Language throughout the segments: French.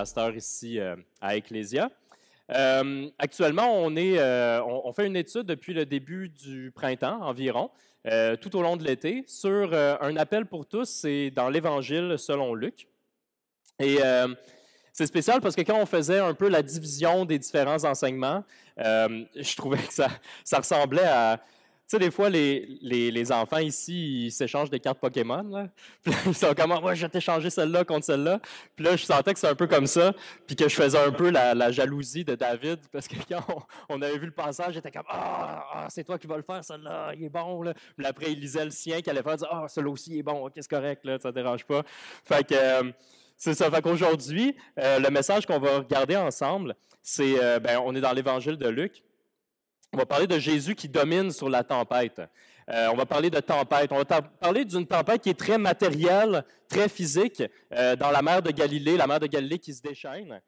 pasteur ici euh, à Ecclesia. Euh, actuellement, on, est, euh, on, fait une étude depuis le début du printemps environ, tout au long de l'été, sur un appel pour tous, c'est dans l'Évangile selon Luc. Et c'est spécial parce que quand on faisait un peu la division des différents enseignements, je trouvais que ça, ça ressemblait à tu sais, des fois, les, enfants ici, ils s'échangent des cartes Pokémon. ils sont comme, ah, moi, je vais t'échanger celle-là contre celle-là. Puis là, je sentais que c'est un peu comme ça, puis que je faisais un peu la, jalousie de David, parce que quand on, avait vu le passage, j'étais comme, ah, ah, c'est toi qui vas le faire, celle-là, il est bon. Là. après, il lisait le sien, qu'il allait faire, ah, oh, celui-là aussi, est bon, ok, c'est correct, ça ne dérange pas. Fait que. Euh, c'est ça. Fait qu'aujourd'hui, euh, le message qu'on va regarder ensemble, c'est, euh, ben, on est dans l'évangile de Luc. On va parler de Jésus qui domine sur la tempête. Euh, on va parler de tempête. On va parler d'une tempête qui est très matérielle, très physique, euh, dans la mer de Galilée, la mer de Galilée qui se déchaîne.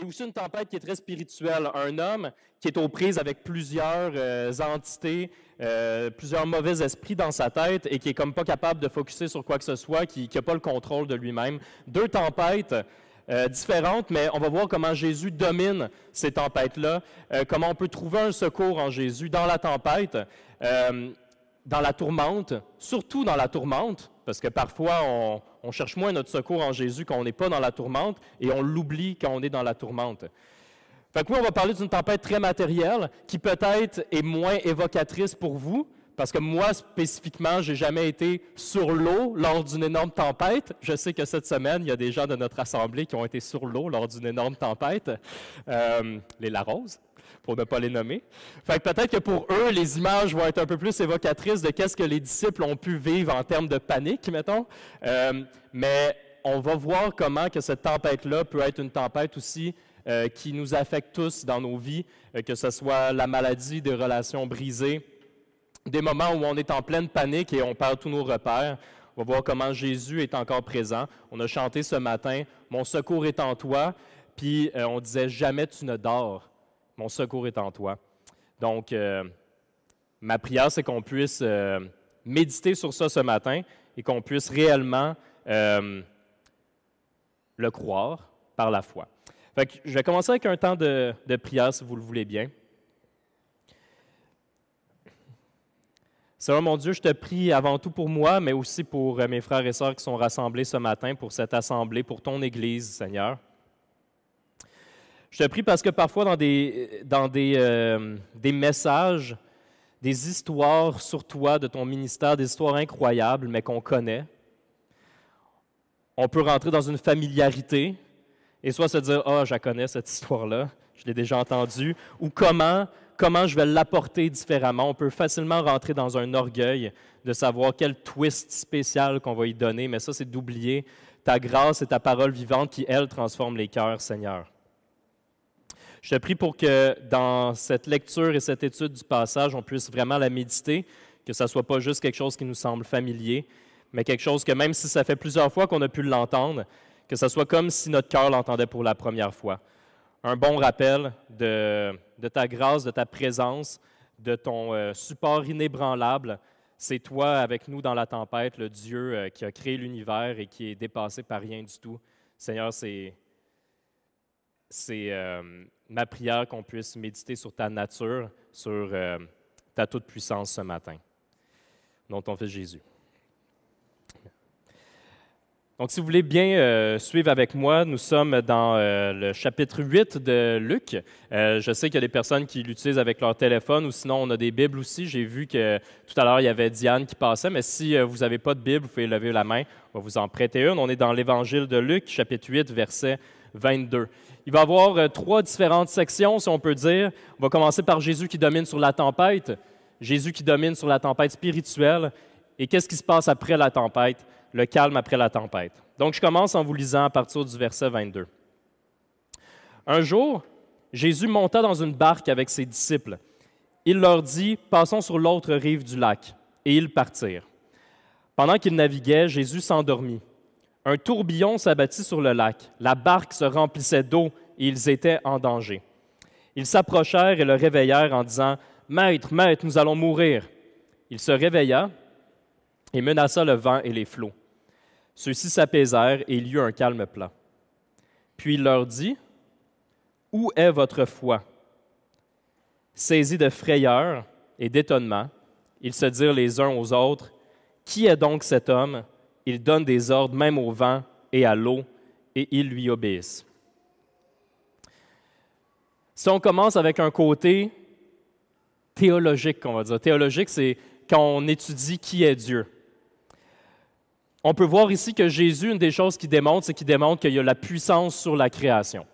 Et aussi une tempête qui est très spirituelle. Un homme qui est aux prises avec plusieurs euh, entités, plusieurs mauvais esprits dans sa tête et qui est comme pas capable de focuser sur quoi que ce soit, qui n'a pas le contrôle de lui-même. Deux tempêtes euh, différentes, mais on va voir comment Jésus domine ces tempêtes-là, euh, comment on peut trouver un secours en Jésus dans la tempête, euh, dans la tourmente, surtout dans la tourmente, parce que parfois on, cherche moins notre secours en Jésus quand on n'est pas dans la tourmente et on l'oublie quand on est dans la tourmente. Donc, on va parler d'une tempête très matérielle qui peut-être est moins évocatrice pour vous, parce que moi, spécifiquement, j'ai jamais été sur l'eau lors d'une énorme tempête. Je sais que cette semaine, il y a des gens de notre assemblée qui ont été sur l'eau lors d'une énorme tempête. Euh, les Larose, pour ne pas les nommer. Fait que peut-être que pour eux, les images vont être un peu plus évocatrices de qu'est-ce que les disciples ont pu vivre en termes de panique, mettons. Euh, mais on va voir comment que cette tempête-là peut être une tempête aussi euh, qui nous affecte tous dans nos vies, que ce soit la maladie, des relations brisées, des moments où on est en pleine panique et on perd tous nos repères. On va voir comment Jésus est encore présent. On a chanté ce matin, Mon secours est en toi, puis euh, on disait, Jamais tu ne dors, mon secours est en toi. Donc, euh, ma prière, c'est qu'on puisse euh, méditer sur ça ce matin et qu'on puisse réellement le croire par la foi. je vais commencer avec un temps de, de prière, si vous le voulez bien. Seigneur mon Dieu, je te prie avant tout pour moi, mais aussi pour euh, mes frères et sœurs qui sont rassemblés ce matin, pour cette assemblée, pour ton Église, Seigneur. Je te prie parce que parfois dans euh, des, messages, des histoires sur toi, de ton ministère, des histoires incroyables, mais qu'on connaît, on peut rentrer dans une familiarité et soit se dire Ah, je connais cette histoire-là, je l'ai déjà entendue, ou comment comment je vais l'apporter différemment. On peut facilement rentrer dans un orgueil de savoir quel twist spécial qu'on va y donner, mais ça, c'est d'oublier ta grâce et ta parole vivante qui, elle, transforme les cœurs, Seigneur. Je te prie pour que dans cette lecture et cette étude du passage, on puisse vraiment la méditer, que ça ne soit pas juste quelque chose qui nous semble familier, mais quelque chose que même si ça fait plusieurs fois qu'on a pu l'entendre, que ça soit comme si notre cœur l'entendait pour la première fois un bon rappel de, ta grâce, de ta présence, de ton euh, support inébranlable. C'est toi avec nous dans la tempête, le Dieu euh, qui a créé l'univers et qui est dépassé par rien du tout. Seigneur, c'est euh, ma prière qu'on puisse méditer sur ta nature, sur ta toute-puissance ce matin. Nom ton fils Jésus. Donc, si vous voulez bien euh, suivre avec moi, nous sommes dans euh, le chapitre 8 de Luc. Euh, je sais qu'il y a des personnes qui l'utilisent avec leur téléphone ou sinon on a des Bibles aussi. J'ai vu que tout à l'heure, il y avait Diane qui passait, mais si vous n'avez pas de Bible, vous pouvez lever la main, on va vous en prêter une. On est dans l'Évangile de Luc, chapitre 8, verset 22. Il va y avoir trois différentes sections, si on peut dire. On va commencer par Jésus qui domine sur la tempête, Jésus qui domine sur la tempête spirituelle, et qu'est-ce qui se passe après la tempête? le calme après la tempête. Donc je commence en vous lisant à partir du verset 22. Un jour, Jésus monta dans une barque avec ses disciples. Il leur dit, Passons sur l'autre rive du lac. Et ils partirent. Pendant qu'ils naviguaient, Jésus s'endormit. Un tourbillon s'abattit sur le lac. La barque se remplissait d'eau et ils étaient en danger. Ils s'approchèrent et le réveillèrent en disant, Maître, maître, nous allons mourir. Il se réveilla et menaça le vent et les flots. Ceux-ci s'apaisèrent et il y eut un calme plat. Puis il leur dit, Où est votre foi? Saisis de frayeur et d'étonnement, ils se dirent les uns aux autres, Qui est donc cet homme? Il donne des ordres même au vent et à l'eau, et ils lui obéissent. Si on commence avec un côté théologique, on va dire, théologique, c'est quand on étudie qui est Dieu on peut voir ici que Jésus, une des choses qui démontre, c'est qu'il démontre qu'il y a la puissance sur la création.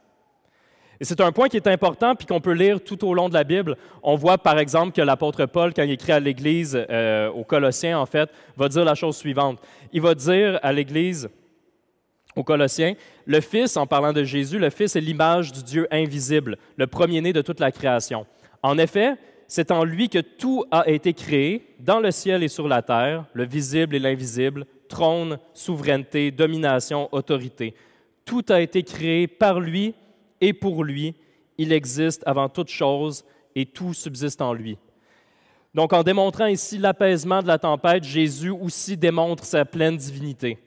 Et c'est un point qui est important, puis qu'on peut lire tout au long de la Bible. On voit par exemple que l'apôtre Paul, quand il écrit à l'Église, euh, aux Colossiens en fait, va dire la chose suivante. Il va dire à l'Église, aux Colossiens, le Fils, en parlant de Jésus, le Fils est l'image du Dieu invisible, le premier-né de toute la création. En effet, c'est en lui que tout a été créé, dans le ciel et sur la terre, le visible et l'invisible, trône, souveraineté, domination, autorité. Tout a été créé par lui et pour lui. Il existe avant toute chose et tout subsiste en lui. Donc en démontrant ici l'apaisement de la tempête, Jésus aussi démontre sa pleine divinité,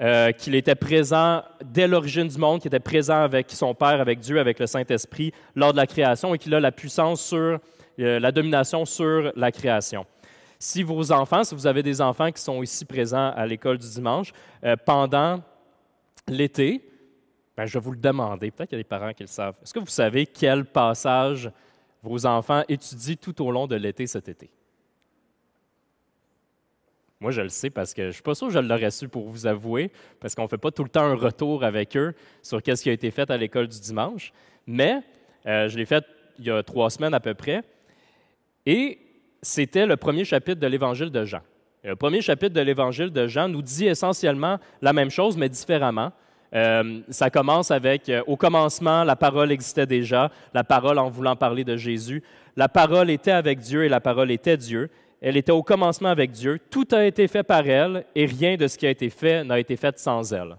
euh, qu'il était présent dès l'origine du monde, qu'il était présent avec son Père, avec Dieu, avec le Saint-Esprit lors de la création et qu'il a la puissance sur euh, la domination sur la création si vos enfants, si vous avez des enfants qui sont ici présents à l'école du dimanche, euh, pendant l'été, ben, je vais vous le demander, peut-être qu'il y a des parents qui le savent, est-ce que vous savez quel passage vos enfants étudient tout au long de l'été cet été? Moi, je le sais parce que je ne suis pas sûr que je l'aurais su pour vous avouer, parce qu'on ne fait pas tout le temps un retour avec eux sur ce qui a été fait à l'école du dimanche. Mais euh, je l'ai fait il y a trois semaines à peu près. Et c'était le premier chapitre de l'Évangile de Jean. le euh, premier chapitre de l'Évangile de Jean nous dit essentiellement la même chose, mais différemment. Euh, ça commence avec euh, Au commencement, la parole existait déjà, la parole en voulant parler de Jésus. La parole était avec Dieu et la parole était Dieu. Elle était au commencement avec Dieu. Tout a été fait par elle et rien de ce qui a été fait n'a été fait sans elle.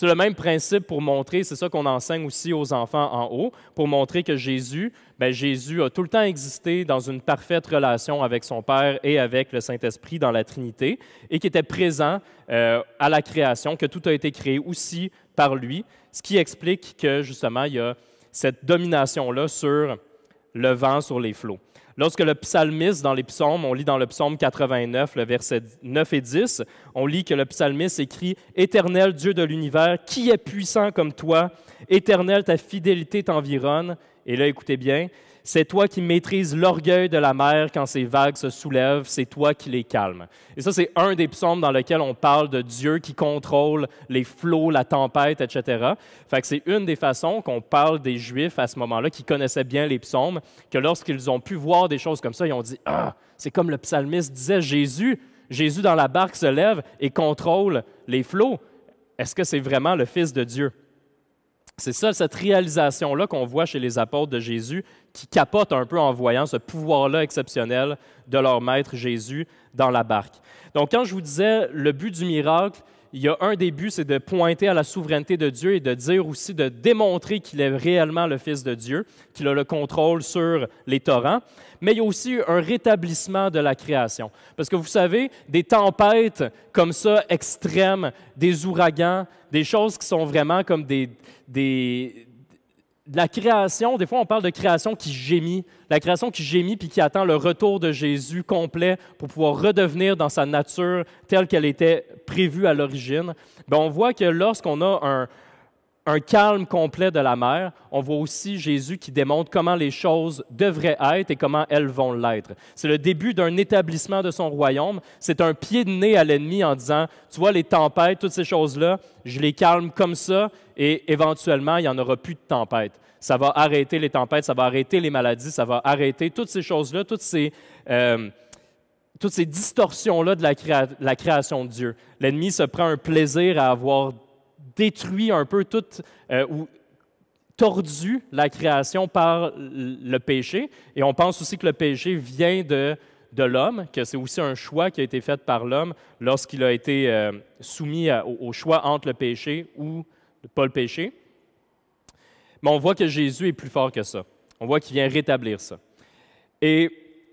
C'est le même principe pour montrer, c'est ça qu'on enseigne aussi aux enfants en haut, pour montrer que Jésus, ben, Jésus a tout le temps existé dans une parfaite relation avec son Père et avec le Saint-Esprit dans la Trinité, et qui était présent euh, à la création, que tout a été créé aussi par lui, ce qui explique que justement, il y a cette domination-là sur le vent, sur les flots. Lorsque le psalmiste, dans les psaumes, on lit dans le psaume 89, le verset 9 et 10, on lit que le psalmiste écrit Éternel Dieu de l'univers, qui est puissant comme toi Éternel, ta fidélité t'environne. Et là, écoutez bien, c'est toi qui maîtrises l'orgueil de la mer quand ses vagues se soulèvent, c'est toi qui les calmes. Et ça, c'est un des psaumes dans lequel on parle de Dieu qui contrôle les flots, la tempête, etc. Fait que c'est une des façons qu'on parle des Juifs à ce moment-là qui connaissaient bien les psaumes, que lorsqu'ils ont pu voir des choses comme ça, ils ont dit Ah, c'est comme le psalmiste disait Jésus, Jésus dans la barque se lève et contrôle les flots. Est-ce que c'est vraiment le Fils de Dieu? C'est ça, cette réalisation-là qu'on voit chez les apôtres de Jésus qui capotent un peu en voyant ce pouvoir-là exceptionnel de leur maître Jésus dans la barque. Donc, quand je vous disais le but du miracle, il y a un des buts, c'est de pointer à la souveraineté de Dieu et de dire aussi, de démontrer qu'il est réellement le Fils de Dieu, qu'il a le contrôle sur les torrents. Mais il y a aussi un rétablissement de la création. Parce que vous savez, des tempêtes comme ça, extrêmes, des ouragans, des choses qui sont vraiment comme des, des, la création, des fois on parle de création qui gémit, la création qui gémit puis qui attend le retour de Jésus complet pour pouvoir redevenir dans sa nature telle qu'elle était prévue à l'origine. Ben, on voit que lorsqu'on a un, un calme complet de la mer, on voit aussi Jésus qui démontre comment les choses devraient être et comment elles vont l'être. C'est le début d'un établissement de son royaume. C'est un pied de nez à l'ennemi en disant, tu vois, les tempêtes, toutes ces choses-là, je les calme comme ça et éventuellement, il n'y en aura plus de tempêtes. Ça va arrêter les tempêtes, ça va arrêter les maladies, ça va arrêter toutes ces choses-là, toutes ces... Euh, toutes ces distorsions-là de la, la création de Dieu. L'ennemi se prend un plaisir à avoir détruit un peu toute euh, ou tordu la création par le péché. Et on pense aussi que le péché vient de, l'homme, que c'est aussi un choix qui a été fait par l'homme lorsqu'il a été euh, soumis au, choix entre le péché ou pas le péché. Mais on voit que Jésus est plus fort que ça. On voit qu'il vient rétablir ça. Et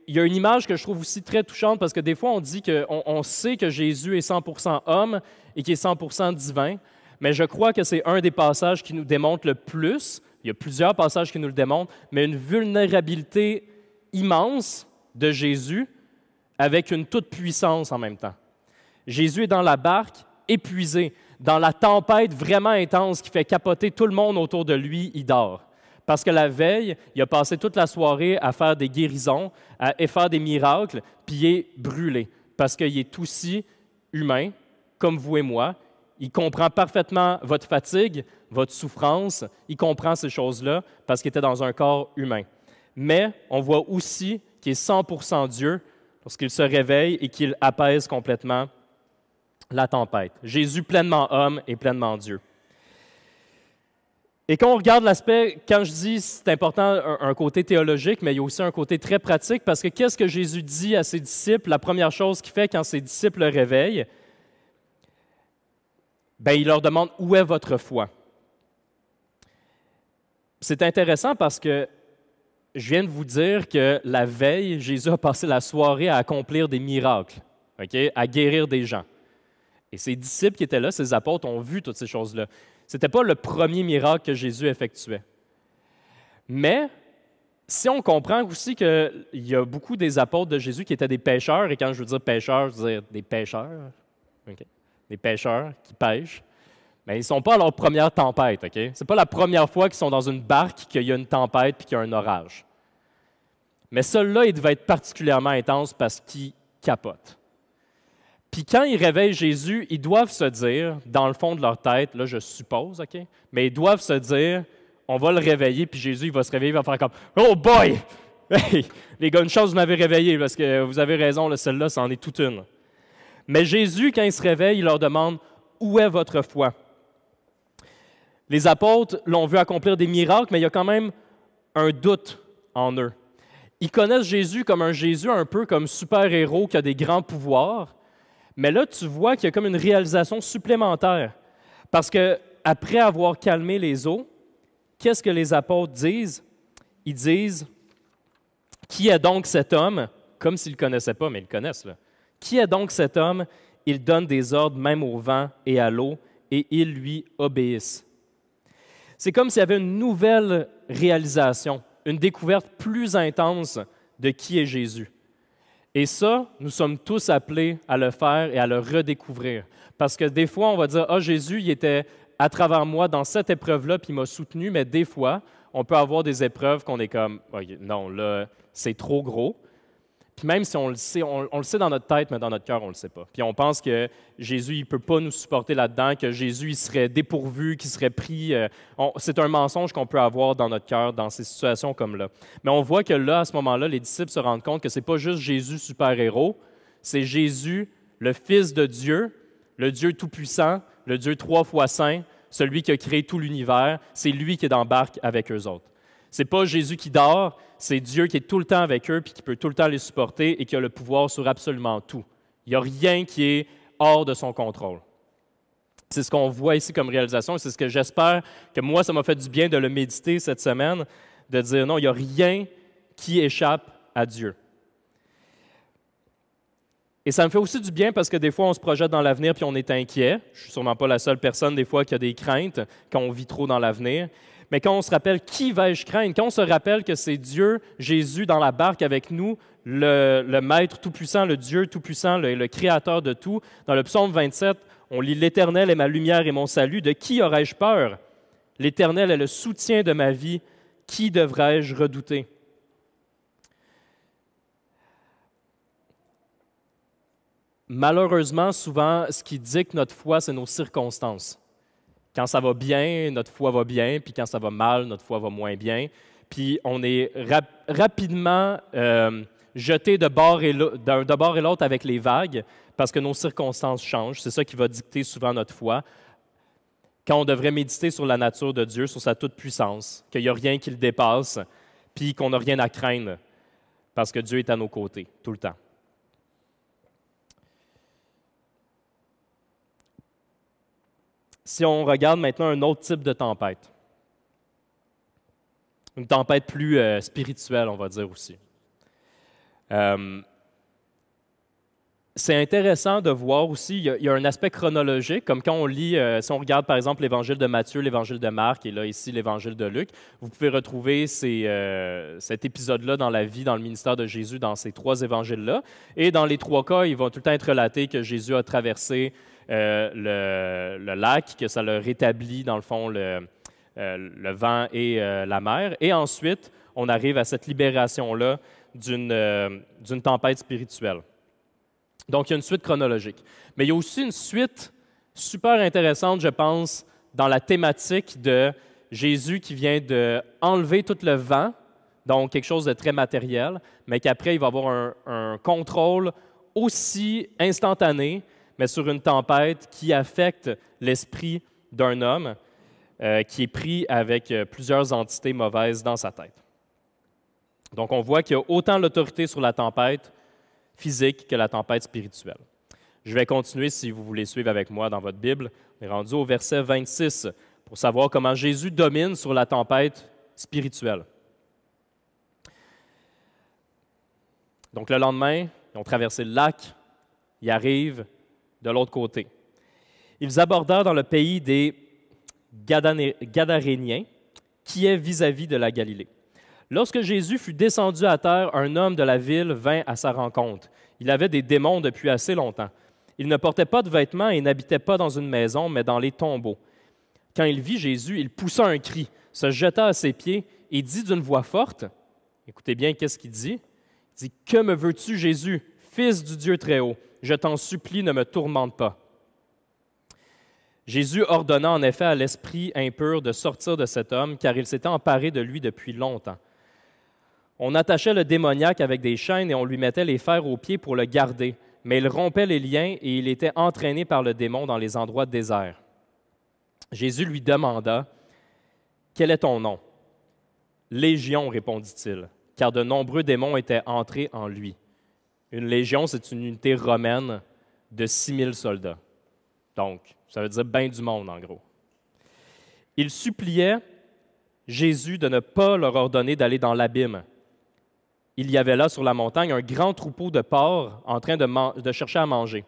il y a une image que je trouve aussi très touchante parce que des fois, on dit qu'on sait que Jésus est 100% homme et qu'il est 100% divin, mais je crois que c'est un des passages qui nous démontre le plus, il y a plusieurs passages qui nous le démontrent, mais une vulnérabilité immense de Jésus avec une toute puissance en même temps. Jésus est dans la barque, épuisé, dans la tempête vraiment intense qui fait capoter tout le monde autour de lui, il dort. Parce que la veille, il a passé toute la soirée à faire des guérisons, à faire des miracles, puis il est brûlé. Parce qu'il est aussi humain, comme vous et moi, il comprend parfaitement votre fatigue, votre souffrance. Il comprend ces choses-là parce qu'il était dans un corps humain. Mais on voit aussi qu'il est 100% Dieu lorsqu'il se réveille et qu'il apaise complètement la tempête. Jésus pleinement homme et pleinement Dieu. Et quand on regarde l'aspect, quand je dis c'est important un, côté théologique, mais il y a aussi un côté très pratique parce que qu'est-ce que Jésus dit à ses disciples La première chose qu'il fait quand ses disciples le réveillent, ben, il leur demande où est votre foi. C'est intéressant parce que je viens de vous dire que la veille, Jésus a passé la soirée à accomplir des miracles, à guérir des gens. Et ses disciples qui étaient là, ses apôtres, ont vu toutes ces choses-là. Ce n'était pas le premier miracle que Jésus effectuait. Mais si on comprend aussi qu'il y a beaucoup des apôtres de Jésus qui étaient des pêcheurs, et quand je veux dire pêcheurs, je veux dire des pêcheurs, ok des pêcheurs qui pêchent, mais ils ne sont pas à leur première tempête. ok Ce n'est pas la première fois qu'ils sont dans une barque, qu'il y a une tempête puis qu'il y a un orage. Mais celle là il devait être particulièrement intense parce qu'il capote. Puis quand ils réveillent Jésus, ils doivent se dire, dans le fond de leur tête, là je suppose, OK, mais ils doivent se dire, on va le réveiller, puis Jésus, il va se réveiller, il va faire comme, oh boy! les gars, une chose, vous m'avez réveillé, parce que vous avez raison, celle-là, c'en est toute une. Mais Jésus, quand il se réveille, il leur demande, où est votre foi? Les apôtres l'ont vu accomplir des miracles, mais il y a quand même un doute en eux. Ils connaissent Jésus comme un Jésus un peu comme super-héros qui a des grands pouvoirs, mais là tu vois qu'il y a comme une réalisation supplémentaire parce que après avoir calmé les eaux, qu'est-ce que les apôtres disent Ils disent qui est donc cet homme comme s'ils ne connaissaient pas, mais ils le connaissent là. Qui est donc cet homme Il donne des ordres même au vent et à l'eau, et ils lui obéissent. C'est comme s'il y avait une nouvelle réalisation, une découverte plus intense de qui est Jésus. Et ça, nous sommes tous appelés à le faire et à le redécouvrir. Parce que des fois, on va dire, ah, oh, Jésus, il était à travers moi dans cette épreuve-là, puis il m'a soutenu, mais des fois, on peut avoir des épreuves qu'on est comme, ah, non, là, c'est trop gros. Puis même si on le sait, on, le sait dans notre tête, mais dans notre cœur, on ne le sait pas. Puis on pense que Jésus, il ne peut pas nous supporter là-dedans, que Jésus, il serait dépourvu, qu'il serait pris. Euh, c'est un mensonge qu'on peut avoir dans notre cœur, dans ces situations comme là. Mais on voit que là, à ce moment-là, les disciples se rendent compte que ce n'est pas juste Jésus super-héros, c'est Jésus, le Fils de Dieu, le Dieu Tout-Puissant, le Dieu trois fois saint, celui qui a créé tout l'univers. C'est lui qui est dans avec eux autres. C'est pas Jésus qui dort, c'est Dieu qui est tout le temps avec eux, puis qui peut tout le temps les supporter et qui a le pouvoir sur absolument tout. Il n'y a rien qui est hors de son contrôle. C'est ce qu'on voit ici comme réalisation, c'est ce que j'espère que moi, ça m'a fait du bien de le méditer cette semaine, de dire non, il n'y a rien qui échappe à Dieu. Et ça me fait aussi du bien parce que des fois, on se projette dans l'avenir puis on est inquiet. Je suis sûrement pas la seule personne des fois qui a des craintes quand on vit trop dans l'avenir. Mais quand on se rappelle qui vais-je craindre, quand on se rappelle que c'est Dieu, Jésus dans la barque avec nous, le, Maître Tout-Puissant, le Dieu Tout-Puissant, le, Créateur de tout, dans le psaume 27, on lit L'Éternel est ma lumière et mon salut. De qui aurais-je peur? L'Éternel est le soutien de ma vie. Qui devrais-je redouter? Malheureusement, souvent, ce qui dicte notre foi, c'est nos circonstances. Quand ça va bien, notre foi va bien, puis quand ça va mal, notre foi va moins bien. Puis on est rapidement euh, jeté de bord et l'autre avec les vagues parce que nos circonstances changent. C'est ça qui va dicter souvent notre foi. Quand on devrait méditer sur la nature de Dieu, sur sa toute-puissance, qu'il n'y a rien qui le dépasse, puis qu'on n'a rien à craindre parce que Dieu est à nos côtés tout le temps. si on regarde maintenant un autre type de tempête. Une tempête plus euh, spirituelle, on va dire aussi. Euh, c'est intéressant de voir aussi, il y, a, un aspect chronologique, comme quand on lit, euh, si on regarde par exemple l'évangile de Matthieu, l'évangile de Marc et là ici l'évangile de Luc, vous pouvez retrouver cet épisode-là dans la vie, dans le ministère de Jésus, dans ces trois évangiles-là. Et dans les trois cas, ils vont tout le temps être relatés que Jésus a traversé euh, le, lac, que ça leur rétablit, dans le fond, le, euh, vent et euh, la mer. Et ensuite, on arrive à cette libération-là d'une, tempête spirituelle. Donc, il y a une suite chronologique. Mais il y a aussi une suite super intéressante, je pense, dans la thématique de Jésus qui vient de enlever tout le vent, donc quelque chose de très matériel, mais qu'après, il va avoir un contrôle aussi instantané mais sur une tempête qui affecte l'esprit d'un homme euh, qui est pris avec euh, plusieurs entités mauvaises dans sa tête. Donc on voit qu'il y a autant l'autorité sur la tempête physique que la tempête spirituelle. Je vais continuer si vous voulez suivre avec moi dans votre Bible. On est rendu au verset 26 pour savoir comment Jésus domine sur la tempête spirituelle. Donc le lendemain, ils ont traversé le lac, ils arrivent de l'autre côté. Ils abordèrent dans le pays des Gadaréniens, qui est vis-à-vis de la Galilée. Lorsque Jésus fut descendu à terre, un homme de la ville vint à sa rencontre. Il avait des démons depuis assez longtemps. Il ne portait pas de vêtements et n'habitait pas dans une maison, mais dans les tombeaux. Quand il vit Jésus, il poussa un cri, se jeta à ses pieds et dit d'une voix forte, écoutez bien qu'est-ce qu'il dit, il dit, Que me veux-tu Jésus, fils du Dieu très haut je t'en supplie, ne me tourmente pas. Jésus ordonna en effet à l'esprit impur de sortir de cet homme, car il s'était emparé de lui depuis longtemps. On attachait le démoniaque avec des chaînes et on lui mettait les fers aux pieds pour le garder, mais il rompait les liens et il était entraîné par le démon dans les endroits déserts. Jésus lui demanda, Quel est ton nom Légion, répondit-il, car de nombreux démons étaient entrés en lui. Une légion, c'est une unité romaine de 6000 soldats. Donc, ça veut dire bien du monde, en gros. Ils suppliaient Jésus de ne pas leur ordonner d'aller dans l'abîme. Il y avait là sur la montagne un grand troupeau de porcs en train de, de chercher à manger.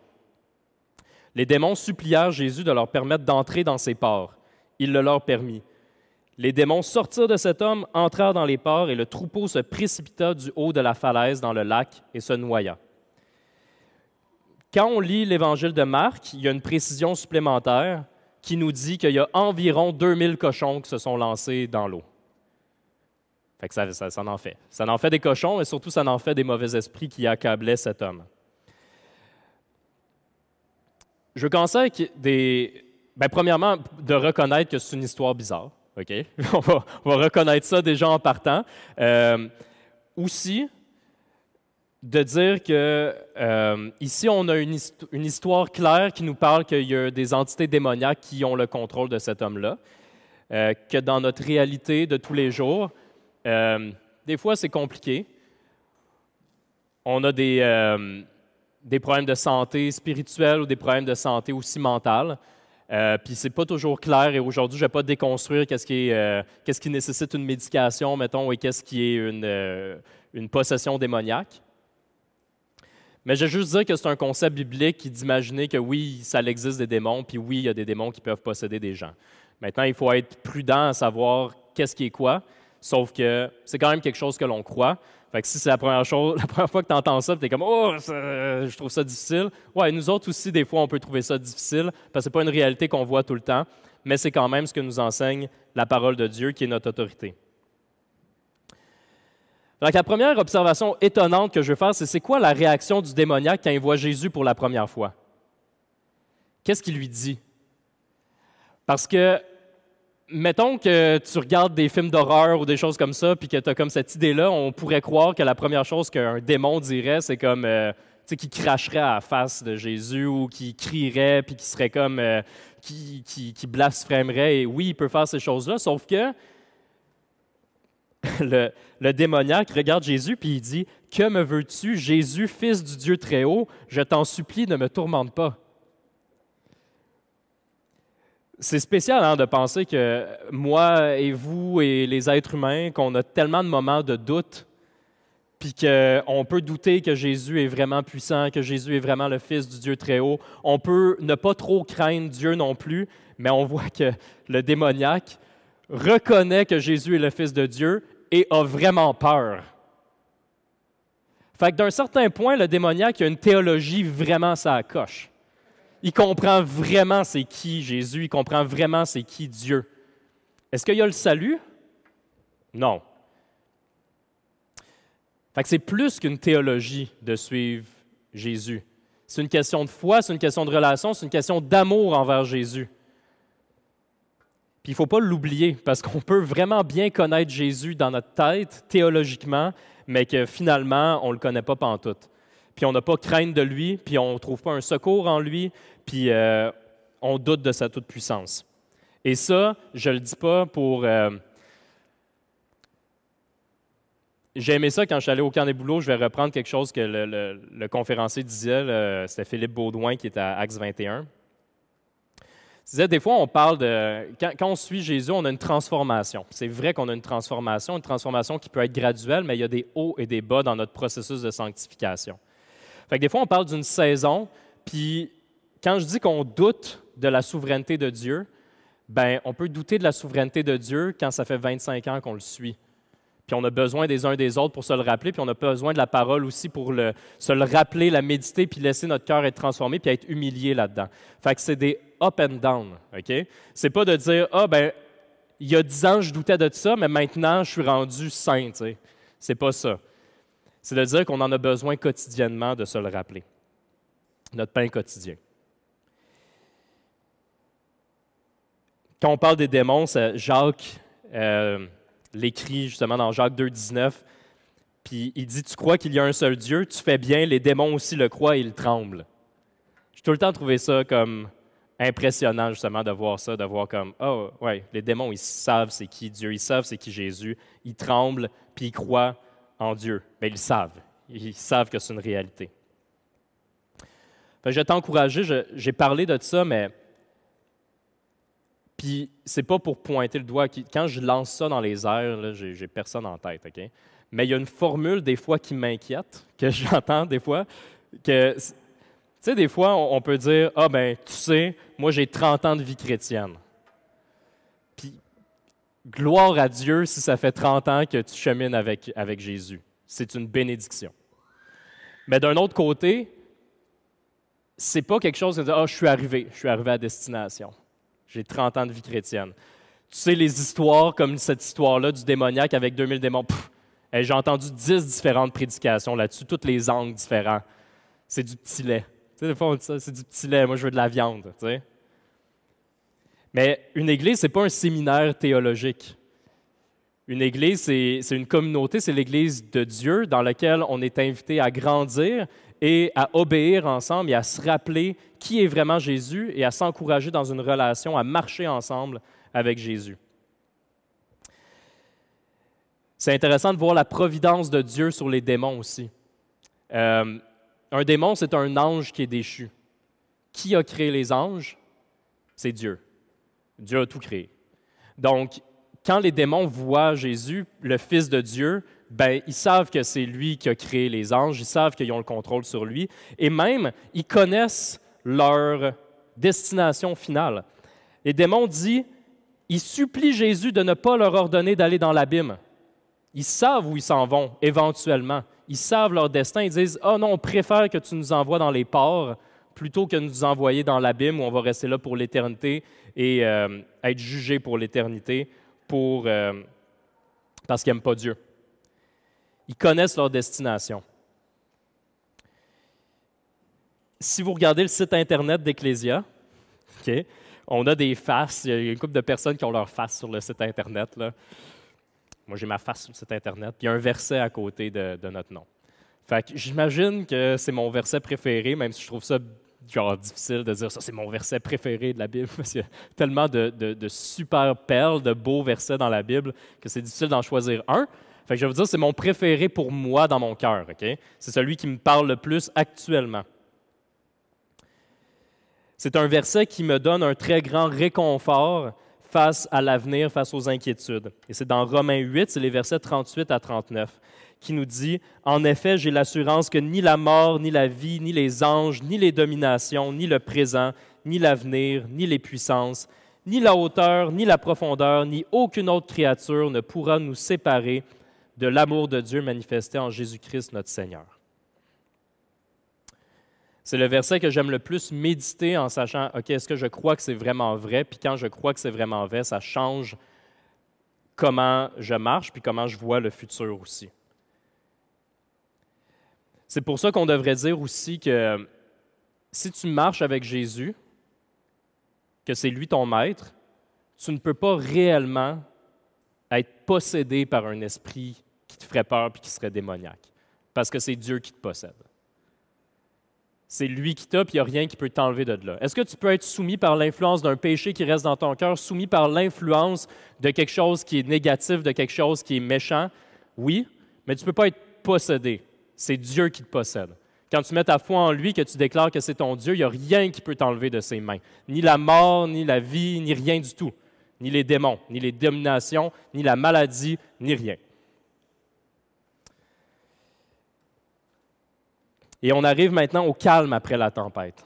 Les démons supplièrent Jésus de leur permettre d'entrer dans ces porcs. Il le leur permit. Les démons sortirent de cet homme, entrèrent dans les ports, et le troupeau se précipita du haut de la falaise dans le lac et se noya. Quand on lit l'évangile de Marc, il y a une précision supplémentaire qui nous dit qu'il y a environ 2000 cochons qui se sont lancés dans l'eau. Fait que ça, en fait. Ça fait des cochons et surtout ça en fait des mauvais esprits qui accablaient cet homme. Je conseille des. Ben, premièrement, de reconnaître que c'est une histoire bizarre. OK? on, va, reconnaître ça déjà en partant. Euh, aussi, de dire que euh, ici, on a une, histoire claire qui nous parle qu'il y a des entités démoniaques qui ont le contrôle de cet homme-là, euh, que dans notre réalité de tous les jours, des fois, c'est compliqué. On a des, des problèmes de santé spirituelle ou des problèmes de santé aussi mentale. Puis euh, puis c'est pas toujours clair et aujourd'hui, je vais pas déconstruire qu'est-ce qui, euh, nécessite une médication, mettons, et qu'est-ce qui est euh, une, possession démoniaque. Mais je vais juste dire que c'est un concept biblique d'imaginer que oui, ça existe des démons, puis oui, il y a des démons qui peuvent posséder des gens. Maintenant, il faut être prudent à savoir qu'est-ce qui est quoi, Sauf que c'est quand même quelque chose que l'on croit. que si c'est la première chose, la première fois que tu entends ça, tu es comme Oh, je trouve ça difficile. Ouais, nous autres aussi, des fois, on peut trouver ça difficile parce que ce n'est pas une réalité qu'on voit tout le temps, mais c'est quand même ce que nous enseigne la parole de Dieu qui est notre autorité. Donc, la première observation étonnante que je veux faire, c'est c'est quoi la réaction du démoniaque quand il voit Jésus pour la première fois? Qu'est-ce qu'il lui dit? Parce que mettons que tu regardes des films d'horreur ou des choses comme ça, puis que tu as comme cette idée-là, on pourrait croire que la première chose qu'un démon dirait, c'est comme. Euh, tu sais, qui cracherait à la face de Jésus ou qui crierait, puis qui serait comme. qui, euh, qui, Et oui, il peut faire ces choses-là, sauf que. Le, le, démoniaque regarde Jésus puis il dit Que me veux-tu, Jésus, fils du Dieu Très-Haut Je t'en supplie, ne me tourmente pas. C'est spécial hein, de penser que moi et vous et les êtres humains, qu'on a tellement de moments de doute, puis qu'on peut douter que Jésus est vraiment puissant, que Jésus est vraiment le Fils du Dieu très haut. On peut ne pas trop craindre Dieu non plus, mais on voit que le démoniaque reconnaît que Jésus est le Fils de Dieu et a vraiment peur. Fait que d'un certain point, le démoniaque a une théologie vraiment ça coche. Il comprend vraiment c'est qui Jésus, il comprend vraiment c'est qui Dieu. Est-ce qu'il y a le salut? Non. c'est plus qu'une théologie de suivre Jésus. C'est une question de foi, c'est une question de relation, c'est une question d'amour envers Jésus. il ne faut pas l'oublier parce qu'on peut vraiment bien connaître Jésus dans notre tête théologiquement, mais que finalement, on ne le connaît pas pantoute puis on n'a pas crainte de lui, puis on ne trouve pas un secours en lui, puis euh, on doute de sa toute-puissance. Et ça, je ne le dis pas pour... j'aimais euh, J'ai aimé ça quand j'allais au camp des boulots. Je vais reprendre quelque chose que le, conférencier disait. C'était Philippe Baudouin qui est à Axe 21. Il disait, des fois, on parle de... quand on suit Jésus, on a une transformation. C'est vrai qu'on a une transformation, une transformation qui peut être graduelle, mais il y a des hauts et des bas dans notre processus de sanctification. Fait que des fois, on parle d'une saison, puis quand je dis qu'on doute de la souveraineté de Dieu, ben on peut douter de la souveraineté de Dieu quand ça fait 25 ans qu'on le suit. Puis on a besoin des uns des autres pour se le rappeler, puis on a besoin de la parole aussi pour le, se le rappeler, la méditer, puis laisser notre cœur être transformé, puis être humilié là-dedans. Fait que c'est des up and down, OK? C'est pas de dire, ah, ben il y a 10 ans, je doutais de ça, mais maintenant, je suis rendu saint, tu sais. C'est pas ça c'est de dire qu'on en a besoin quotidiennement de se le rappeler, notre pain quotidien. Quand on parle des démons, Jacques euh, l'écrit justement dans Jacques 2, 19, puis il dit, tu crois qu'il y a un seul Dieu, tu fais bien, les démons aussi le croient et ils tremblent. J'ai tout le temps trouvé ça comme impressionnant justement de voir ça, de voir comme, oh ouais, les démons, ils savent c'est qui Dieu, ils savent c'est qui Jésus, ils tremblent, puis ils croient, en Dieu. Mais ils savent. Ils savent que c'est une réalité. je encouragé, j'ai parlé de ça, mais. Puis, c'est pas pour pointer le doigt. Quand je lance ça dans les airs, j'ai personne en tête, Mais il y a une formule, des fois, qui m'inquiète, que j'entends des fois, que. Tu sais, des fois, on peut dire Ah, ben, tu sais, moi, j'ai 30 ans de vie chrétienne gloire à Dieu si ça fait 30 ans que tu chemines avec, avec Jésus. C'est une bénédiction. Mais d'un autre côté, c'est pas quelque chose de dire, ah, je suis arrivé, je suis arrivé à destination. J'ai 30 ans de vie chrétienne. Tu sais, les histoires comme cette histoire-là du démoniaque avec 2000 démons, j'ai entendu 10 différentes prédications là-dessus, toutes les angles différents. C'est du petit lait. des fois, c'est du petit lait, moi je veux de la viande. Tu mais une église, ce n'est pas un séminaire théologique. Une église, c'est une communauté, c'est l'église de Dieu dans laquelle on est invité à grandir et à obéir ensemble et à se rappeler qui est vraiment Jésus et à s'encourager dans une relation, à marcher ensemble avec Jésus. C'est intéressant de voir la providence de Dieu sur les démons aussi. Euh, un démon, c'est un ange qui est déchu. Qui a créé les anges? C'est Dieu. Dieu a tout créé. Donc, quand les démons voient Jésus, le Fils de Dieu, ben, ils savent que c'est lui qui a créé les anges, ils savent qu'ils ont le contrôle sur lui, et même, ils connaissent leur destination finale. Les démons disent, ils supplient Jésus de ne pas leur ordonner d'aller dans l'abîme. Ils savent où ils s'en vont, éventuellement. Ils savent leur destin. Ils disent, oh non, on préfère que tu nous envoies dans les ports plutôt que de nous envoyer dans l'abîme où on va rester là pour l'éternité et euh, être jugé pour l'éternité pour, euh, parce qu'ils n'aiment pas Dieu. Ils connaissent leur destination. Si vous regardez le site Internet d'Ecclesia, on a des faces. Il y a une couple de personnes qui ont leur face sur le site Internet. Moi, j'ai ma face sur le site Internet. il y a un verset à côté de, de notre nom. que j'imagine que c'est mon verset préféré, même si je trouve ça genre difficile de dire ça, c'est mon verset préféré de la Bible, parce qu'il y a tellement de, super perles, de beaux versets dans la Bible que c'est difficile d'en choisir un. je vais vous dire, c'est mon préféré pour moi dans mon cœur, OK? C'est celui qui me parle le plus actuellement. C'est un verset qui me donne un très grand réconfort face à l'avenir, face aux inquiétudes. Et c'est dans Romains 8, c'est les versets 38 à 39 qui nous dit, En effet, j'ai l'assurance que ni la mort, ni la vie, ni les anges, ni les dominations, ni le présent, ni l'avenir, ni les puissances, ni la hauteur, ni la profondeur, ni aucune autre créature ne pourra nous séparer de l'amour de Dieu manifesté en Jésus-Christ notre Seigneur. C'est le verset que j'aime le plus méditer en sachant, OK, est-ce que je crois que c'est vraiment vrai? Puis quand je crois que c'est vraiment vrai, ça change comment je marche, puis comment je vois le futur aussi. C'est pour ça qu'on devrait dire aussi que euh, si tu marches avec Jésus, que c'est lui ton maître, tu ne peux pas réellement être possédé par un esprit qui te ferait peur et qui serait démoniaque, parce que c'est Dieu qui te possède. C'est lui qui t'a, puis il n'y a rien qui peut t'enlever de là. Est-ce que tu peux être soumis par l'influence d'un péché qui reste dans ton cœur, soumis par l'influence de quelque chose qui est négatif, de quelque chose qui est méchant? Oui, mais tu ne peux pas être possédé c'est Dieu qui te possède. Quand tu mets ta foi en lui, que tu déclares que c'est ton Dieu, il n'y a rien qui peut t'enlever de ses mains. Ni la mort, ni la vie, ni rien du tout. Ni les démons, ni les dominations, ni la maladie, ni rien. Et on arrive maintenant au calme après la tempête.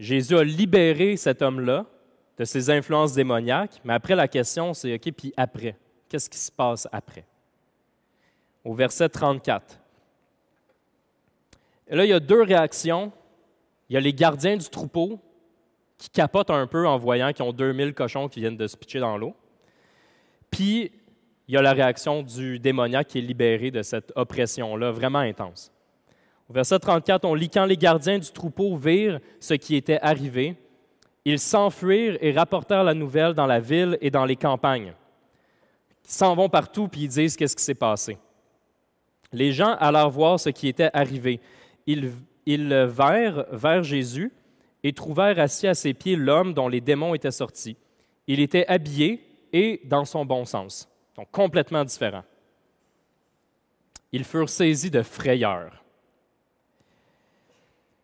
Jésus a libéré cet homme-là de ses influences démoniaques, mais après la question, c'est OK, puis après, qu'est-ce qui se passe après? au verset 34. là, il y a deux réactions. Il y a les gardiens du troupeau qui capotent un peu en voyant qu'ils ont 2000 cochons qui viennent de se pitcher dans l'eau. Puis, il y a la réaction du démoniaque qui est libéré de cette oppression-là, vraiment intense. Au verset 34, on lit Quand les gardiens du troupeau virent ce qui était arrivé, ils s'enfuirent et rapportèrent la nouvelle dans la ville et dans les campagnes. Ils s'en vont partout puis ils disent Qu'est-ce qui s'est passé les gens allèrent voir ce qui était arrivé. Ils, vinrent vers Jésus et trouvèrent assis à ses pieds l'homme dont les démons étaient sortis. Il était habillé et dans son bon sens, donc complètement différent. Ils furent saisis de frayeur.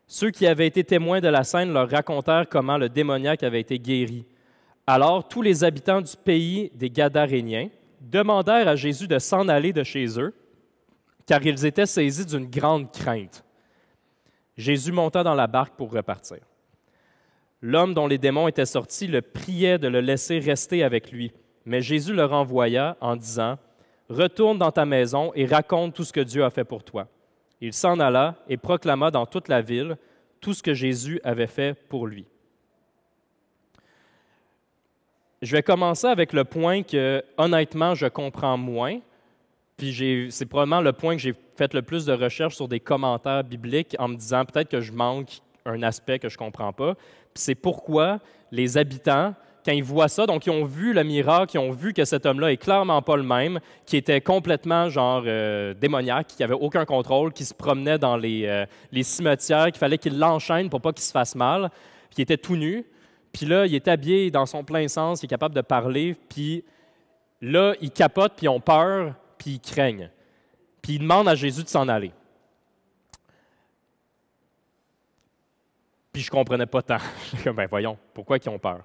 Ceux qui avaient été témoins de la scène leur racontèrent comment le démoniaque avait été guéri. Alors tous les habitants du pays des Gadaréniens demandèrent à Jésus de s'en aller de chez eux, car ils étaient saisis d'une grande crainte. Jésus monta dans la barque pour repartir. L'homme dont les démons étaient sortis le priait de le laisser rester avec lui, mais Jésus le renvoya en disant, Retourne dans ta maison et raconte tout ce que Dieu a fait pour toi. Il s'en alla et proclama dans toute la ville tout ce que Jésus avait fait pour lui. Je vais commencer avec le point que, honnêtement, je comprends moins, puis c'est probablement le point que j'ai fait le plus de recherches sur des commentaires bibliques en me disant peut-être que je manque un aspect que je ne comprends pas. Puis c'est pourquoi les habitants, quand ils voient ça, donc ils ont vu le miracle, ils ont vu que cet homme-là est clairement pas le même, qui était complètement genre euh, démoniaque, qui avait aucun contrôle, qui se promenait dans les, euh, les cimetières, qu'il fallait qu'il l'enchaîne pour pas qu'il se fasse mal, puis il était tout nu. Puis là, il est habillé dans son plein sens, il est capable de parler, puis là, il capote, puis ils ont peur, puis ils craignent. Puis ils demandent à Jésus de s'en aller. Puis je ne comprenais pas tant. disais, « ben voyons, pourquoi ils ont peur?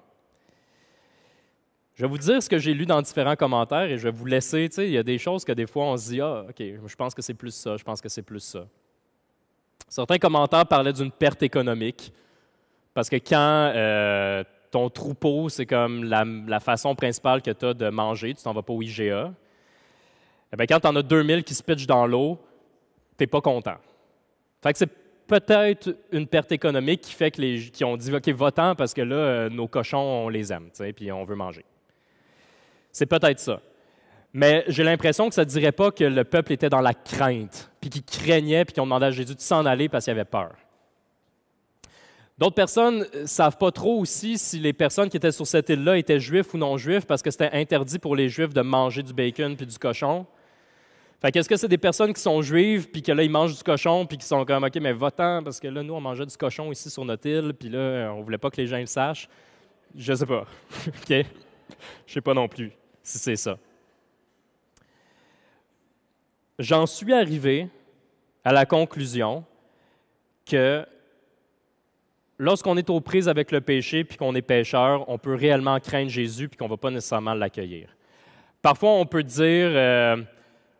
Je vais vous dire ce que j'ai lu dans différents commentaires et je vais vous laisser, tu il y a des choses que des fois on se dit, ah, OK, je pense que c'est plus ça, je pense que c'est plus ça. Certains commentaires parlaient d'une perte économique, parce que quand euh, ton troupeau, c'est comme la, façon principale que tu as de manger, tu t'en vas pas au IGA, eh quand tu en as 2000 qui se pitchent dans l'eau, tu n'es pas content. Fait que c'est peut-être une perte économique qui fait que les qui ont dit OK, votant parce que là, euh, nos cochons, on les aime, puis on veut manger. C'est peut-être ça. Mais j'ai l'impression que ça ne dirait pas que le peuple était dans la crainte, puis qu'il craignait, puis qu'on demandé à Jésus de s'en aller parce qu'il avait peur. D'autres personnes ne euh, savent pas trop aussi si les personnes qui étaient sur cette île-là étaient juifs ou non juifs, parce que c'était interdit pour les juifs de manger du bacon puis du cochon. Fait qu'est-ce que c'est des personnes qui sont juives, puis que là, ils mangent du cochon, puis qui sont comme, OK, mais va-t'en parce que là, nous, on mangeait du cochon ici sur notre île, puis là, on voulait pas que les gens le sachent. Je sais pas. OK? Je sais pas non plus si c'est ça. J'en suis arrivé à la conclusion que lorsqu'on est aux prises avec le péché, puis qu'on est pécheur, on peut réellement craindre Jésus, puis qu'on ne va pas nécessairement l'accueillir. Parfois, on peut dire... Euh,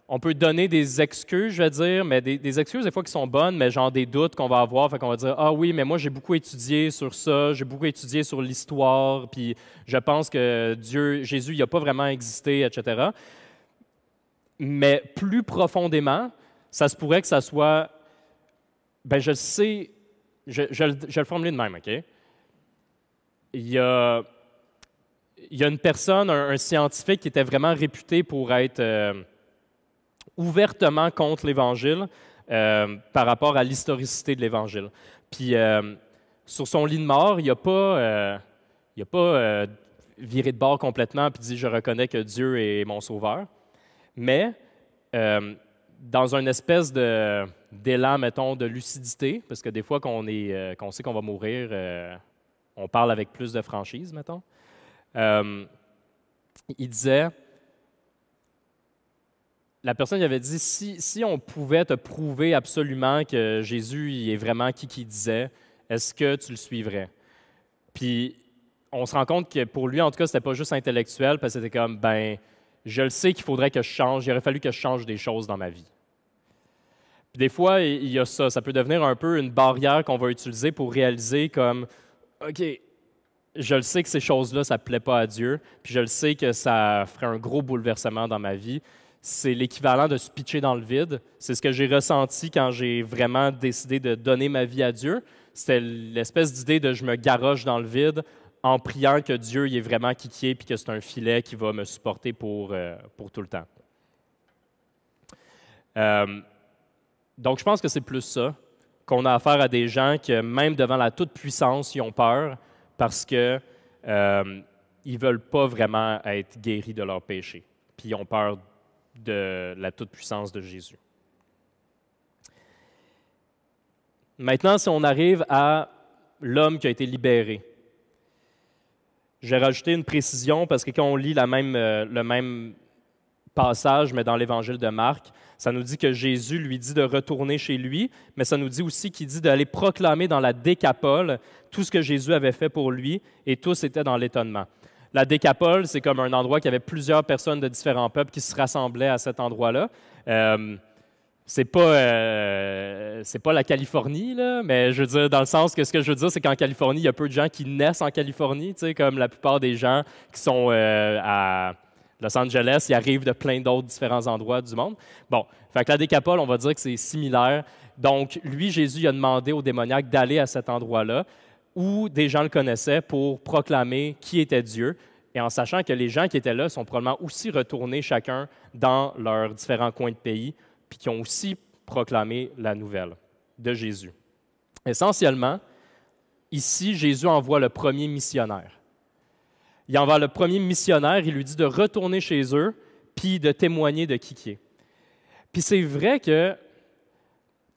on peut donner des excuses, je vais dire, mais des, excuses des fois qui sont bonnes, mais genre des doutes qu'on va avoir, fait qu'on va dire ah oui, mais moi j'ai beaucoup étudié sur ça, j'ai beaucoup étudié sur l'histoire, puis je pense que Dieu, Jésus, il n'a pas vraiment existé, etc. Mais plus profondément, ça se pourrait que ça soit, ben je sais, je, le formule de même, ok Il y a, il une personne, un, scientifique qui était vraiment réputé pour être euh, ouvertement contre l'Évangile euh, par rapport à l'historicité de l'Évangile. Puis euh, sur son lit de mort, il n'a pas, euh, il a pas viré de bord complètement puis dit Je reconnais que Dieu est mon sauveur. Mais dans une espèce de, d'élan, mettons, de lucidité, parce que des fois qu'on est, qu'on sait qu'on va mourir, on parle avec plus de franchise, mettons. il disait la personne avait dit si, on pouvait te prouver absolument que Jésus il est vraiment qui qu'il disait, est-ce que tu le suivrais? Puis on se rend compte que pour lui, en tout cas, c'était pas juste intellectuel, parce que c'était comme, ben, je le sais qu'il faudrait que je change, il aurait fallu que je change des choses dans ma vie. Puis des fois, il y a ça, ça peut devenir un peu une barrière qu'on va utiliser pour réaliser comme, OK, je le sais que ces choses-là, ça ne plaît pas à Dieu, puis je le sais que ça ferait un gros bouleversement dans ma vie, c'est l'équivalent de se pitcher dans le vide. C'est ce que j'ai ressenti quand j'ai vraiment décidé de donner ma vie à Dieu. C'était l'espèce d'idée de je me garoche dans le vide en priant que Dieu y est vraiment qui et puis que c'est un filet qui va me supporter pour, euh, pour tout le temps. Euh, donc, je pense que c'est plus ça qu'on a affaire à des gens que même devant la toute-puissance, ils ont peur parce que euh, ils veulent pas vraiment être guéris de leur péché. Puis ils ont peur de la toute-puissance de Jésus. Maintenant, si on arrive à l'homme qui a été libéré, j'ai rajouté une précision parce que quand on lit euh, le même passage, mais dans l'évangile de Marc, ça nous dit que Jésus lui dit de retourner chez lui, mais ça nous dit aussi qu'il dit d'aller proclamer dans la décapole tout ce que Jésus avait fait pour lui, et tous étaient dans l'étonnement. La décapole, c'est comme un endroit qui avait plusieurs personnes de différents peuples qui se rassemblaient à cet endroit-là. Euh, c'est pas, euh, la Californie, là, mais je veux dans le sens que ce que je veux dire, c'est qu'en Californie, il y a peu de gens qui naissent en Californie, tu comme la plupart des gens qui sont euh, à Los Angeles, ils arrivent de plein d'autres différents endroits du monde. Bon, fait la décapole, on va dire que c'est similaire. Donc, lui, Jésus, il a demandé aux démoniaques d'aller à cet endroit-là où des gens le connaissaient pour proclamer qui était Dieu, et en sachant que les gens qui étaient là sont probablement aussi retournés chacun dans leurs différents coins de pays, puis qui ont aussi proclamé la nouvelle de Jésus. Essentiellement, ici, Jésus envoie le premier missionnaire. Il envoie le premier missionnaire, il lui dit de retourner chez eux, puis de témoigner de qui qui est. Puis c'est vrai que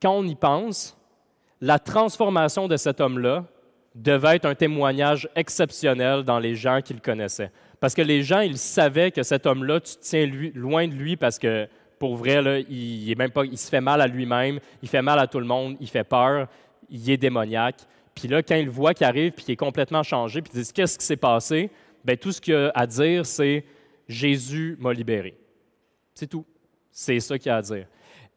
quand on y pense, la transformation de cet homme-là, devait être un témoignage exceptionnel dans les gens qu'il le connaissaient. Parce que les gens, ils savaient que cet homme-là, tu tiens loin de lui parce que, pour vrai, là, il, est même pas, il se fait mal à lui-même, il fait mal à tout le monde, il fait peur, il est démoniaque. Puis là, quand il voit qu'il arrive, puis qu'il est complètement changé, puis ils disent Qu'est-ce qui s'est passé Bien, tout ce qu'il a à dire, c'est Jésus m'a libéré. C'est tout. C'est ça qu'il a à dire.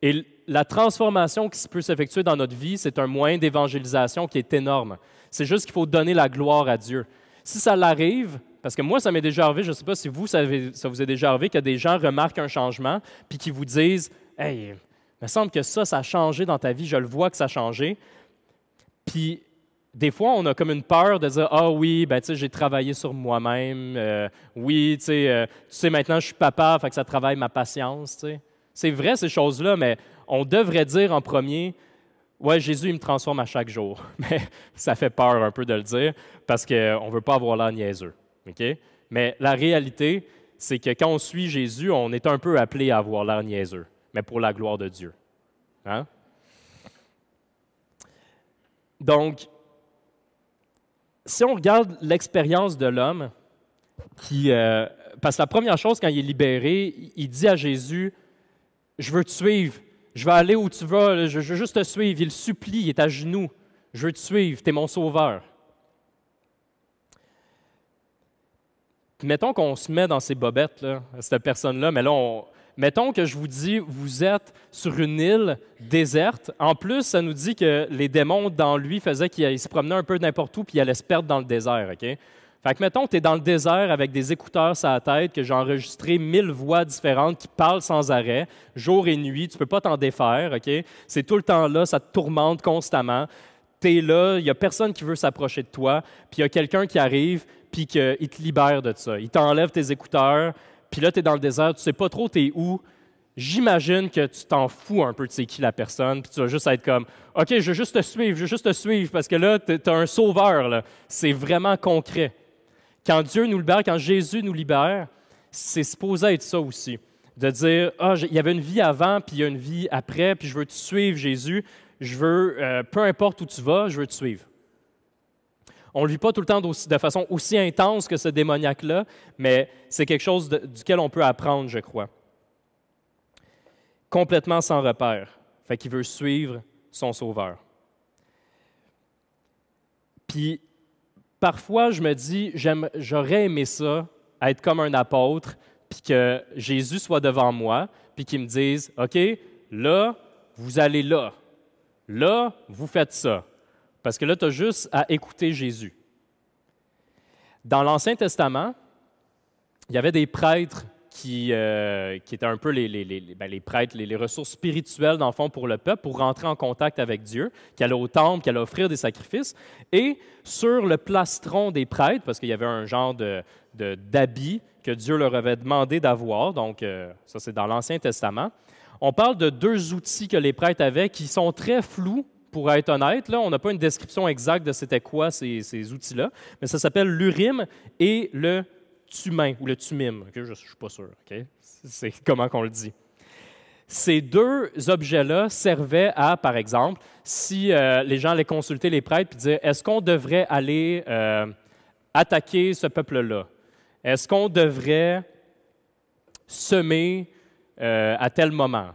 Et la transformation qui peut s'effectuer dans notre vie, c'est un moyen d'évangélisation qui est énorme. C'est juste qu'il faut donner la gloire à Dieu. Si ça l'arrive, parce que moi, ça m'est déjà arrivé, je ne sais pas si vous, ça, vous est déjà arrivé, que des gens remarquent un changement, puis qui vous disent, Hey, il me semble que ça, ça a changé dans ta vie, je le vois que ça a changé. Puis des fois, on a comme une peur de dire Ah oui, ben, j'ai travaillé sur moi-même. Euh, oui, euh, tu sais, maintenant, je suis papa, fait que ça travaille ma patience. C'est vrai, ces choses-là, mais on devrait dire en premier, ouais, Jésus, il me transforme à chaque jour. Mais ça fait peur un peu de le dire parce qu'on ne veut pas avoir l'air niaiseux. Mais la réalité, c'est que quand on suit Jésus, on est un peu appelé à avoir l'air niaiseux, mais pour la gloire de Dieu. Hein? Donc, si on regarde l'expérience de l'homme, qui, euh, parce que la première chose, quand il est libéré, il dit à Jésus, je veux te suivre, je vais aller où tu vas, je veux juste te suivre. Il supplie, il est à genoux. Je veux te suivre, tu es mon sauveur. Mettons qu'on se met dans ces bobettes, là, cette personne-là, mais là, mettons que je vous dis, vous êtes sur une île déserte. En plus, ça nous dit que les démons dans lui faisaient qu'il se promenait un peu n'importe où puis il allait se perdre dans le désert. OK? Fait que, mettons, tu es dans le désert avec des écouteurs à la tête, que j'ai enregistré mille voix différentes qui parlent sans arrêt, jour et nuit, tu ne peux pas t'en défaire, OK? C'est tout le temps là, ça te tourmente constamment. Tu es là, il n'y a personne qui veut s'approcher de toi, puis il y a quelqu'un qui arrive, puis il te libère de ça. Il t'enlève tes écouteurs, puis là, tu es dans le désert, tu ne sais pas trop t'es où. J'imagine que tu t'en fous un peu de c'est qui la personne, puis tu vas juste être comme OK, je veux juste te suivre, je veux juste te suivre, parce que là, tu as un sauveur, là. C'est vraiment concret. Quand Dieu nous libère, quand Jésus nous libère, c'est supposé être ça aussi. De dire, ah, il y avait une vie avant, puis il y a une vie après, puis je veux te suivre, Jésus. Je veux, euh, peu importe où tu vas, je veux te suivre. On ne le vit pas tout le temps de façon aussi intense que ce démoniaque-là, mais c'est quelque chose duquel on peut apprendre, je crois. Complètement sans repère. Fait qu'il veut suivre son sauveur. Puis parfois, je me dis, j'aurais aimé ça, être comme un apôtre, puis que Jésus soit devant moi, puis qu'il me dise, OK, là, vous allez là. Là, vous faites ça. Parce que là, tu as juste à écouter Jésus. Dans l'Ancien Testament, il y avait des prêtres euh, qui, étaient un peu les, ben, prêtres, les, ressources spirituelles, dans le fond, pour le peuple, pour rentrer en contact avec Dieu, qui allait au temple, qui allait offrir des sacrifices. Et sur le plastron des prêtres, parce qu'il y avait un genre de, d'habit que Dieu leur avait demandé d'avoir, donc euh, ça c'est dans l'Ancien Testament, on parle de deux outils que les prêtres avaient qui sont très flous, pour être honnête. Là, on n'a pas une description exacte de c'était quoi ces, ces outils-là, mais ça s'appelle l'urim et le tumain ou le tumim. Je ne suis pas sûr. C'est comment qu'on le dit. Ces deux objets-là servaient à, par exemple, si euh, les gens allaient consulter les prêtres et dire est-ce qu'on devrait aller euh, attaquer ce peuple-là Est-ce qu'on devrait semer euh, à tel moment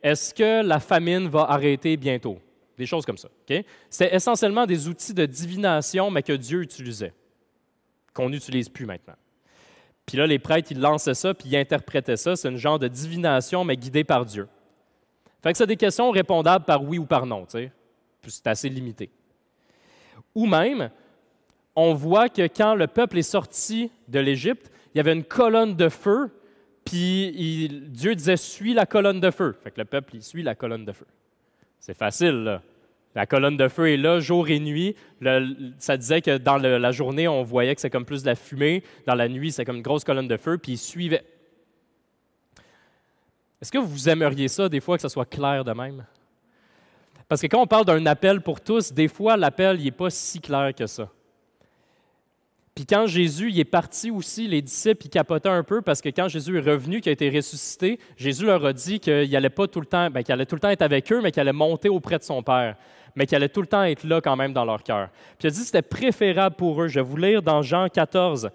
Est-ce que la famine va arrêter bientôt Des choses comme ça. C'est essentiellement des outils de divination, mais que Dieu utilisait, qu'on n'utilise plus maintenant. Puis là, les prêtres, ils lançaient ça, puis ils interprétaient ça. C'est une genre de divination, mais guidée par Dieu. Fait que c'est des questions répondables par oui ou par non, tu c'est assez limité. Ou même, on voit que quand le peuple est sorti de l'Égypte, il y avait une colonne de feu, puis Dieu disait Suis la colonne de feu. Fait que le peuple, il suit la colonne de feu. C'est facile, là. La colonne de feu est là jour et nuit. ça disait que dans la journée, on voyait que c'est comme plus de la fumée. Dans la nuit, c'est comme une grosse colonne de feu, puis ils suivaient. Est-ce que vous aimeriez ça, des fois, que ça soit clair de même? Parce que quand on parle d'un appel pour tous, des fois, l'appel n'est pas si clair que ça. Puis quand Jésus est parti aussi, les disciples ils capotaient un peu parce que quand Jésus est revenu, qu'il a été ressuscité, Jésus leur a dit qu'il allait pas tout le temps, ben, qu'il allait tout le temps être avec eux, mais qu'il allait monter auprès de son Père mais qui allait tout le temps être là quand même dans leur cœur. Puis il a dit c'était préférable pour eux. Je vais vous lire dans Jean 14.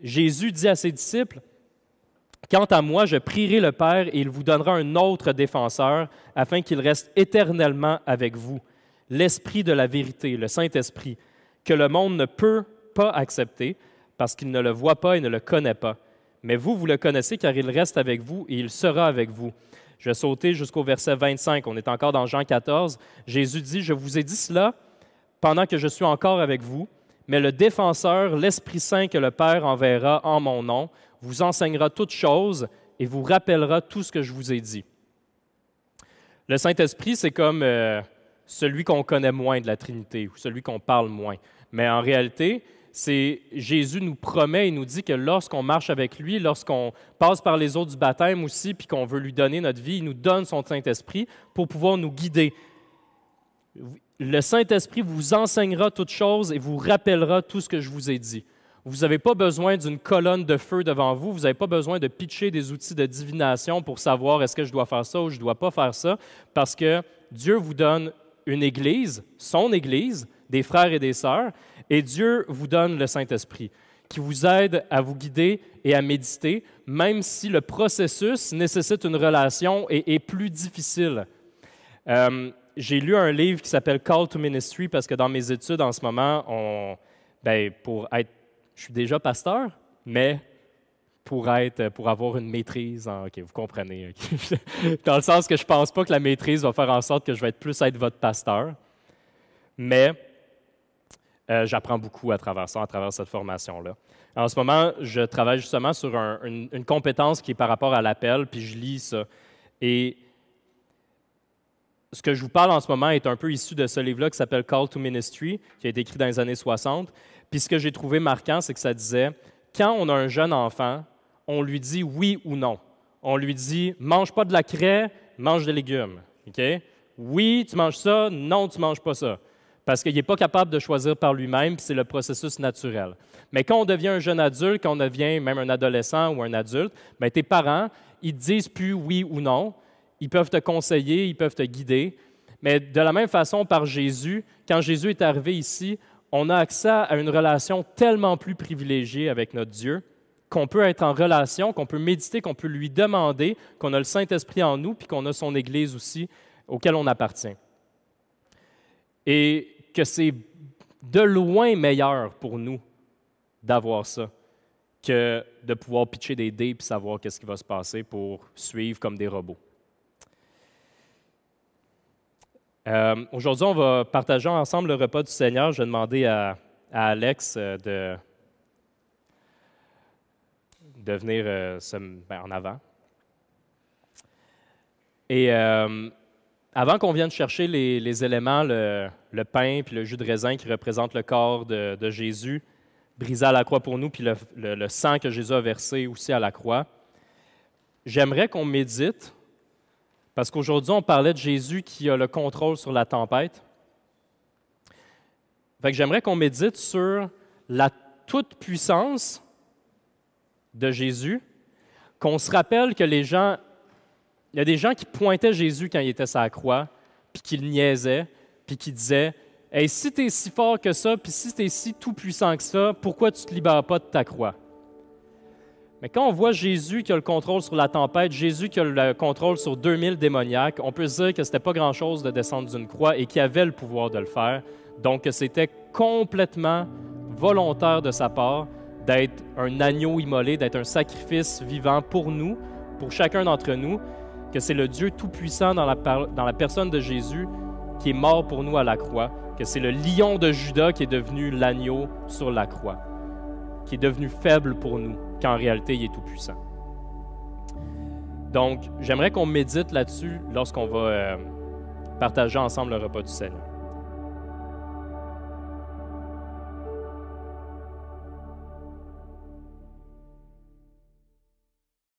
Jésus dit à ses disciples, Quant à moi, je prierai le Père et il vous donnera un autre défenseur afin qu'il reste éternellement avec vous, l'Esprit de la vérité, le Saint-Esprit, que le monde ne peut pas accepter parce qu'il ne le voit pas et ne le connaît pas. Mais vous, vous le connaissez car il reste avec vous et il sera avec vous. Je vais sauter jusqu'au verset 25. On est encore dans Jean 14. Jésus dit, je vous ai dit cela pendant que je suis encore avec vous, mais le défenseur, l'Esprit Saint que le Père enverra en mon nom, vous enseignera toutes choses et vous rappellera tout ce que je vous ai dit. Le Saint-Esprit, c'est comme euh, celui qu'on connaît moins de la Trinité ou celui qu'on parle moins. Mais en réalité, c'est Jésus nous promet, et nous dit que lorsqu'on marche avec lui, lorsqu'on passe par les eaux du baptême aussi, puis qu'on veut lui donner notre vie, il nous donne son Saint-Esprit pour pouvoir nous guider. Le Saint-Esprit vous enseignera toutes choses et vous rappellera tout ce que je vous ai dit. Vous n'avez pas besoin d'une colonne de feu devant vous, vous n'avez pas besoin de pitcher des outils de divination pour savoir est-ce que je dois faire ça ou je ne dois pas faire ça, parce que Dieu vous donne une église, son église, des frères et des sœurs, et Dieu vous donne le Saint-Esprit qui vous aide à vous guider et à méditer, même si le processus nécessite une relation et est plus difficile. Euh, j'ai lu un livre qui s'appelle Call to Ministry parce que dans mes études en ce moment, on, ben, pour être, je suis déjà pasteur, mais pour être, pour avoir une maîtrise, vous comprenez, dans le sens que je pense pas que la maîtrise va faire en sorte que je vais être plus être votre pasteur, mais euh, j'apprends beaucoup à travers ça, à travers cette formation-là. En ce moment, je travaille justement sur une, compétence qui est par rapport à l'appel, puis je lis ça. Et ce que je vous parle en ce moment est un peu issu de ce livre-là qui s'appelle Call to Ministry, qui a été écrit dans les années 60. Puis ce que j'ai trouvé marquant, c'est que ça disait, quand on a un jeune enfant, on lui dit oui ou non. On lui dit, mange pas de la craie, mange des légumes. OK? Oui, tu manges ça, non, tu manges pas ça parce qu'il n'est pas capable de choisir par lui-même, c'est le processus naturel. Mais quand on devient un jeune adulte, quand on devient même un adolescent ou un adulte, ben, tes parents, ils te disent plus oui ou non, ils peuvent te conseiller, ils peuvent te guider. Mais de la même façon, par Jésus, quand Jésus est arrivé ici, on a accès à une relation tellement plus privilégiée avec notre Dieu qu'on peut être en relation, qu'on peut méditer, qu'on peut lui demander, qu'on a le Saint-Esprit en nous, puis qu'on a son Église aussi, auquel on appartient. Et que c'est de loin meilleur pour nous d'avoir ça que de pouvoir pitcher des dés et savoir qu'est-ce qui va se passer pour suivre comme des robots. Euh, aujourd'hui, on va partager ensemble le repas du Seigneur. Je vais demander à, Alex euh, de, de venir euh, ben, en avant. Et avant qu'on vienne chercher les, éléments, le, pain puis le jus de raisin qui représente le corps de, Jésus, brisé à la croix pour nous, puis le, sang que Jésus a versé aussi à la croix, j'aimerais qu'on médite, parce qu'aujourd'hui, on parlait de Jésus qui a le contrôle sur la tempête. j'aimerais qu'on médite sur la toute-puissance de Jésus, qu'on se rappelle que les gens il y a des gens qui pointaient Jésus quand il était sur la croix, puis qui le niaisaient, puis qui disaient Hey, si tu es si fort que ça, puis si tu es si tout-puissant que ça, pourquoi tu ne te libères pas de ta croix Mais quand on voit Jésus qui a le contrôle sur la tempête, Jésus qui a le contrôle sur 2000 démoniaques, on peut se dire que ce n'était pas grand-chose de descendre d'une croix et qu'il avait le pouvoir de le faire. Donc, c'était complètement volontaire de sa part d'être un agneau immolé, d'être un sacrifice vivant pour nous, pour chacun d'entre nous, que c'est le Dieu Tout-Puissant dans la, personne de Jésus qui est mort pour nous à la croix, que c'est le lion de Juda qui est devenu l'agneau sur la croix, qui est devenu faible pour nous, qu'en réalité il est Tout-Puissant. Donc, j'aimerais qu'on médite là-dessus lorsqu'on va euh, partager ensemble le repas du Seigneur.